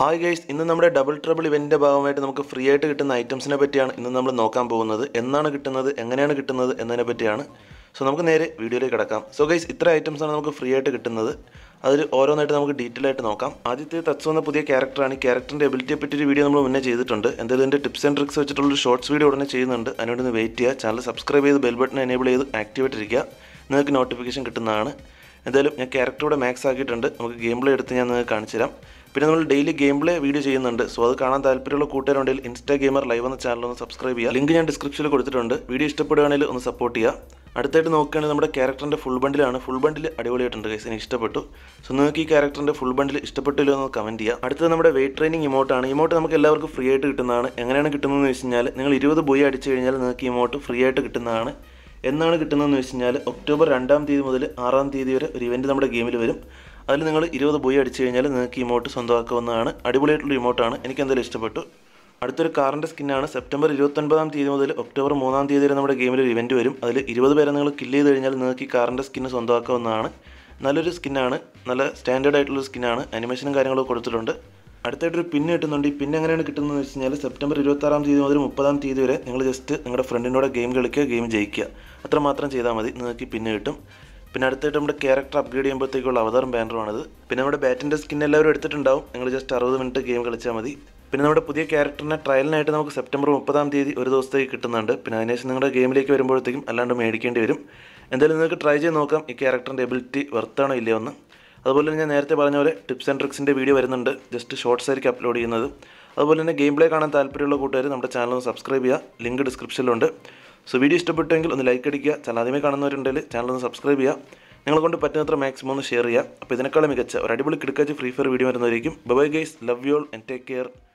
hi guys ഇന്ന് നമ്മുടെ double trouble ഇവൻറ്റിൻ്റെ ഭാഗമായിട്ട് നമുക്ക് ഫ്രീ ആയിട്ട് കിട്ടുന്ന ഐറ്റംസിനെ പറ്റിയാണ് ഇന്ന് നമ്മൾ നോക്കാൻ പോകുന്നത് എന്നാണ് കിട്ടുന്നത് എങ്ങനെയാണ് കിട്ടുന്നത് എന്നതിനെ പറ്റിയാണ് സോ നമുക്ക് നേരെ വീഡിയോയിലേക്ക് കിടക്കാം സോ ഗൈസ് ഇത്ര ഐറ്റംസാണ് നമുക്ക് ഫ്രീ ആയിട്ട് കിട്ടുന്നത് അതിൽ ഓരോന്നായിട്ട് നമുക്ക് ഡീറ്റെയിൽ ആയിട്ട് നോക്കാം ആദ്യത്തെ തത്സു വന്ന പുതിയ ക്യാരക്ടറാണ് ഈ ക്യാരക്ടറിൻ്റെ എബിലിറ്റിയെ പറ്റിയൊരു വീഡിയോ നമ്മൾ മുന്നേ ചെയ്തിട്ടുണ്ട് എന്തായാലും ഇതിൻ്റെ ടിപ്സ് ആൻഡ് ട്രിക്സ് വെച്ചിട്ടുള്ളൊരു ഷോർട്സ് വീഡിയോ ഉടനെ ചെയ്യുന്നുണ്ട് അതിനോട് വെയിറ്റ് ചെയ്യുക ചാനൽ സബ്സ്ക്രൈബ് ചെയ്ത് ബെൽ ബട്ടൺ എനേബിൾ ചെയ്ത് ആക്ടിവേറ്റ് ഇരിക്കുക നിങ്ങൾക്ക് നോട്ടിഫിക്കേഷൻ കിട്ടുന്നതാണ് എന്തായാലും ഞാൻ ക്യാരക്ടർ ഇവിടെ മാക്സ് ആക്കിയിട്ടുണ്ട് നമുക്ക് ഗെയിം പ്ലേ എടുത്ത് ഞാൻ നിങ്ങൾക്ക് കാണിച്ചു തരാം പിന്നെ നമ്മൾ ഡെയിലി ഗെയിം പ്ലേ വീഡിയോ ചെയ്യുന്നുണ്ട് സോ അത് കാണാൻ താല്പര്യമുള്ള കൂട്ടുകാരുണ്ടെങ്കിൽ ഇൻസ്റ്റാ ഗെയിമർ ലൈവ് എന്ന ചാനൽ ഒന്ന് സബ്സ്ക്രൈബ് ചെയ്യുക ലിങ്ക് ഞാൻ ഡിസ്ക്രിപ്ഷനിൽ കൊടുത്തിട്ടുണ്ട് വീഡിയോ ഇഷ്ടപ്പെടുകയാണെങ്കിൽ ഒന്ന് സപ്പോർട്ട് ചെയ്യുക അടുത്തായിട്ട് നോക്കുകയാണെങ്കിൽ നമ്മുടെ ക്യാരക്ടറിൻ്റെ ഫുൾ ബണ്ടിലാണ് ഫുൾ ബണ്ടിൽ അടിപൊളിയായിട്ടുണ്ട് കൈസിന് ഇഷ്ടപ്പെട്ടു സോ നിങ്ങൾക്ക് ഈ ക്യാരക്ടറിൻ്റെ ഫുൾ ബണ്ടിൽ ഇഷ്ടപ്പെട്ടില്ലോ എന്ന് കമൻറ്റ് ചെയ്യുക അടുത്തത് നമ്മുടെ വെയിറ്റ് ട്രെയിനിങ് ഇമോട്ടാണ് ഇമോട്ട് നമുക്ക് എല്ലാവർക്കും ഫ്രീ ആയിട്ട് കിട്ടുന്നതാണ് എങ്ങനെയാണ് കിട്ടുന്നതെന്ന് വെച്ച് കഴിഞ്ഞാൽ നിങ്ങൾ ഇരുപത് ബോയ് അടിച്ചു കഴിഞ്ഞാൽ നിങ്ങൾക്ക് ഇമോട്ട് ഫ്രീ ആയിട്ട് കിട്ടുന്നതാണ് എന്നാണ് കിട്ടുന്നതെന്ന് വെച്ച് കഴിഞ്ഞാൽ ഒക്ടോബർ രണ്ടാം തീയതി മുതൽ ആറാം തീയതി വരെ ഒരു ഇവൻറ്റ് നമ്മുടെ ഗെയിമിൽ വരും അതിൽ നിങ്ങൾ ഇരുപത് ബോയ് അടിച്ചു കഴിഞ്ഞാൽ നിങ്ങൾക്ക് ഇമോട്ട് സ്വന്തമാക്കാവുന്നതാണ് അടിപൊളിയായിട്ടുള്ള ഇമോട്ടാണ് എനിക്ക് എന്തായാലും ഇഷ്ടപ്പെട്ടു അടുത്തൊരു കാറിൻ്റെ സ്കിന്നാണ് സെപ്റ്റംബർ ഇരുപത്തൊൻപതാം തീയതി മുതൽ ഒക്ടോബർ മൂന്നാം തീയതി വരെ നമ്മുടെ ഗെയിമിൽ ഒരു ഇവൻറ്റ് വരും അതിൽ ഇരുപത് പേരെ നിങ്ങൾ കില്ല് ചെയ്ത് കഴിഞ്ഞാൽ നിങ്ങൾക്ക് ഈ കാറിൻ്റെ സ്കിന്ന് സ്വന്തമാക്കാവുന്നതാണ് നല്ലൊരു സ്കിന്നാണ് നല്ല സ്റ്റാൻഡേർഡ് ആയിട്ടുള്ള സ്കിന്നാണ് അനിമേഷനും കാര്യങ്ങളൊക്കെ കൊടുത്തിട്ടുണ്ട് അടുത്തായിട്ടൊരു പിന്നെ കിട്ടുന്നുണ്ട് ഈ പിന്നെ എങ്ങനെയാണ് കിട്ടുന്നത് വെച്ച് കഴിഞ്ഞാൽ സെപ്റ്റംബർ ആറാം തീയതി മുതൽ മുപ്പതാം തീയതി വരെ നിങ്ങൾ ജസ്റ്റ് നിങ്ങളുടെ ഫ്രണ്ടിനോട് ഗെയിം കളിക്കുക ഗെയിം ജയിക്കുക അത്രമാത്രം ചെയ്താൽ മതി നിങ്ങൾക്ക് പിന്നെ കിട്ടും പിന്നെ അടുത്തായിട്ട് നമ്മുടെ ക്യാരക്ടർ അപ്ഗ്രേഡ് ചെയ്യുമ്പോഴത്തേക്കുള്ള അവതാരം ബാനറുമാണത് പിന്നെ നമ്മുടെ ബാറ്റിൻ്റെ സ്കിൻ എല്ലാവരും എടുത്തിട്ടുണ്ടാവും നിങ്ങൾ ജസ്റ്റ് അറുപത് മിനിറ്റ് ഗെയിം കളിച്ചാൽ മതി പിന്നെ നമ്മുടെ പുതിയ ക്യാരക്ടറിനെ ട്രയലിനായിട്ട് നമുക്ക് സെപ്റ്റംബർ മുപ്പതാം തീയതി ഒരു ദിവസത്തേക്ക് കിട്ടുന്നുണ്ട് പിന്നെ അതിനുശേഷം നിങ്ങളുടെ ഗെയിമിലേക്ക് വരുമ്പോഴത്തേക്കും അല്ലാണ്ട് മേടിക്കേണ്ടി വരും എന്തായാലും നിങ്ങൾക്ക് ട്രൈ ചെയ്ത് നോക്കാം ഈ ക്യാരക്ടറിൻ്റെ എബിലിറ്റി വർത്താണോ ഇല്ലയോ എന്ന് അതുപോലെ ഞാൻ നേരത്തെ പറഞ്ഞ പോലെ ടിപ്സ് ആൻഡ് ട്രിക്സിൻ്റെ വീഡിയോ വരുന്നുണ്ട് ജസ്റ്റ് ഷോർട്സ് ആയിരിക്കും അപ്ലോഡ് ചെയ്യുന്നത് അതുപോലെ തന്നെ ഗെയിം പ്ലേ കാണാൻ താല്പര്യമുള്ള കൂട്ടുകാർ നമ്മുടെ ചാനൽ ഒന്ന് സബ്സ്ക്രൈബ് ചെയ്യുക ലിങ്ക് ഡിസ്ക്രിപ്ഷനിലുണ്ട് സോ വീഡിയോ ഇഷ്ടപ്പെട്ടെങ്കിൽ ഒന്ന് ലൈക്ക് അടിക്കുക ചില ആദ്യമേ കാണുന്നവരുണ്ടെങ്കിൽ ചാനൽ ഒന്ന് സബ്സ്ക്രൈബ് ചെയ്യുക നിങ്ങളെ കൊണ്ട് പറ്റുന്നത്ര മാക്സിമം ഒന്ന് ഷെയർ ചെയ്യുക അപ്പോൾ ഇതിനേക്കാളും മികച്ച ഒരു അടിപൊളി കിടക്കാച്ച് ഫ്രീ ഫയർ വീഡിയോ വരുന്നതായിരിക്കും bye guys love you all and take care